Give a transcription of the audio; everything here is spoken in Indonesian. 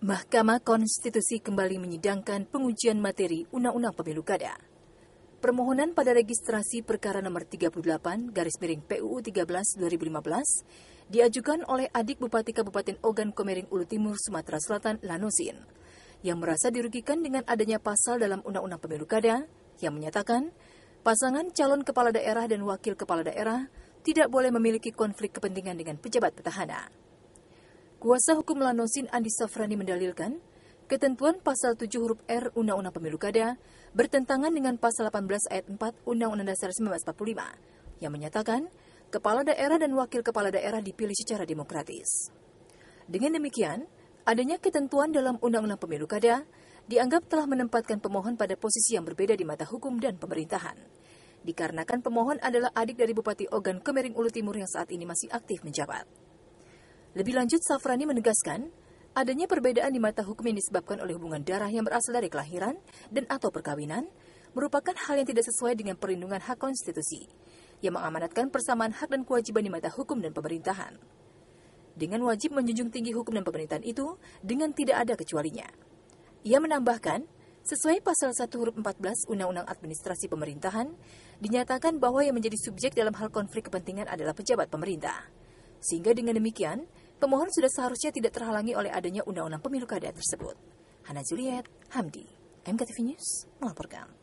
Mahkamah Konstitusi kembali menyidangkan pengujian materi Undang-Undang Pemilu Kada. Permohonan pada registrasi perkara nomor 38 garis miring PUU 13 2015 diajukan oleh adik Bupati Kabupaten Ogan Komering Ulu Timur Sumatera Selatan Lanusin, yang merasa dirugikan dengan adanya pasal dalam Undang-Undang Pemilu Kada yang menyatakan pasangan calon kepala daerah dan wakil kepala daerah tidak boleh memiliki konflik kepentingan dengan pejabat petahana. Kuasa hukum Lanosin Andi Safrani mendalilkan, ketentuan pasal 7 huruf R Undang-Undang Pemilu Kada bertentangan dengan pasal 18 ayat 4 Undang-Undang Dasar 1945 yang menyatakan kepala daerah dan wakil kepala daerah dipilih secara demokratis. Dengan demikian, adanya ketentuan dalam Undang-Undang Pemilu Kada dianggap telah menempatkan pemohon pada posisi yang berbeda di mata hukum dan pemerintahan. Dikarenakan pemohon adalah adik dari Bupati Ogan Kemering Ulu Timur yang saat ini masih aktif menjabat. Lebih lanjut, Safrani menegaskan, adanya perbedaan di mata hukum yang disebabkan oleh hubungan darah yang berasal dari kelahiran dan atau perkawinan merupakan hal yang tidak sesuai dengan perlindungan hak konstitusi yang mengamanatkan persamaan hak dan kewajiban di mata hukum dan pemerintahan. Dengan wajib menjunjung tinggi hukum dan pemerintahan itu dengan tidak ada kecualinya. Ia menambahkan, Sesuai pasal 1 huruf 14 Undang-Undang Administrasi Pemerintahan, dinyatakan bahwa yang menjadi subjek dalam hal konflik kepentingan adalah pejabat pemerintah. Sehingga dengan demikian, Pemohon sudah seharusnya tidak terhalangi oleh adanya undang-undang pemilu kada tersebut. Hana Juliet, Hamdi, MKTV News melaporkan.